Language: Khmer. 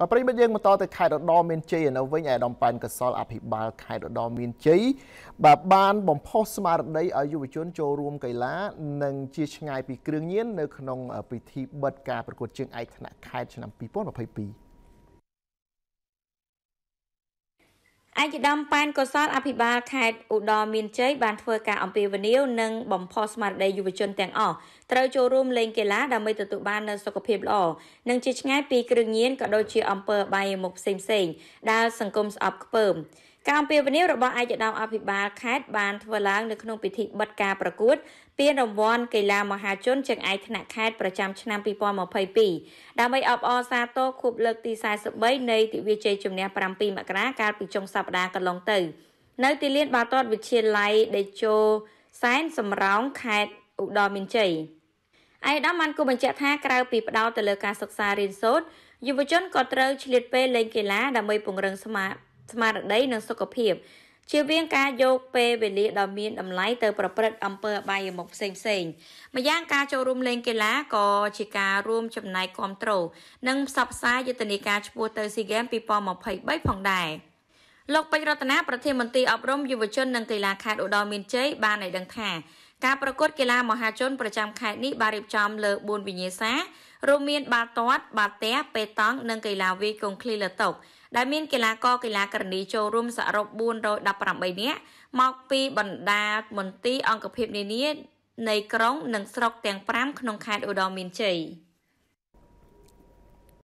បាទប្រិយមិត្តយើងបន្តទៅខេត្តរដោមានជ័យនៅវិញឯកឧត្តមប៉ែនកសលអភិបាលខេត្តរដោមានជ័យបាទបានបំផុសស្មារតីឲ្យយុវជនចូលរួមកីឡានិងជាឆ្ងាយពីគ្រឿងញៀននៅក្នុងពិធីបិទការប្រកួតជើងឯកថ្នាក់ខេត្តឆ្នាំ2022ឯកឧត្តមប៉ែនកុសលអភិបាលខេត្តឧត្តរមានជ័យបានធ្វើការអំពាវនាវនិងបំផុសស្មារតីយុវជនទាំងអស់ត្រូវចូលរួមលេងកីឡាដើម្បីទទួលបាននូវសុខភាពល្អនិងជាឆ្ងាយពី គ្រឿងញៀនក៏ដូចជាអំពើបាយមុខផ្សេងៗដែលសង្គមស្អប់ខ្ពើមការអំពាវនាវរបស់ឯកឧត្តមអភិបាលខេត្តបានធ្វើឡើងនៅក្នុងពិធីបិទការប្រកួតពានរង្វាន់កីឡាមហាជនជើងឯកថ្នាក់ខេត្តប្រចាំឆ្នាំ2022ដើម្បីអបអរសាទរខួបលើកទី43នៃទិវាជ័យជំនះ7មករាកាលពីចុងសប្តាហ៍កន្លងទៅនៅទីលានបាល់ទាត់វិទ្យាល័យដេជោសែនសំរោងខេត្តឧត្តរមានជ័យឯកឧត្តមបានគូបញ្ជាក់ថាក្រៅពីផ្ដោតទៅលើការសិក្សារៀនសូត្រយុវជនក៏ត្រូវឆ្លៀតពេលលេងកីឡាដើម្បីពង្រឹងស្មារតីស្មារតីនិងសុខភាពជាវៀងការយកពេលវេលាដ៏មានតម្លៃទៅប្រព្រឹត្តអំពើអបាយមុខផ្សេងផ្សេងម្យ៉ាងការចូលរួមលេងកីឡាក៏ជាការរួមចំណែកគ្រប់គ្រងនិងផ្សព្វផ្សាយយុទ្ធនាការឆ្ពោះទៅ SEA Games 2023ផងដែរលោកពេជ្ររតនាប្រធានមន្ត្រីអប់រំយុវជននិងកីឡាខេត្តឧត្តរមានជ័យបានឲ្យដឹងថាការប្រកួតកីឡាមហាជនប្រចាំខេត្តនេះបានរៀបចំលើ4វិញ្ញាសារួមមានបាល់ទាត់ បាល់ទះប៉េតង់និងកីឡាវាយកុងឃ្លីឡាតុក ដែលមានកីឡាករកីឡាករនីចូលរួមសរុប418នាក់មកពីបណ្ដាមន្ទីរអង្គភាពនានានៃក្រុង និងស្រុកទាំង5ក្នុងខេត្តឧត្តរមានជ័យ។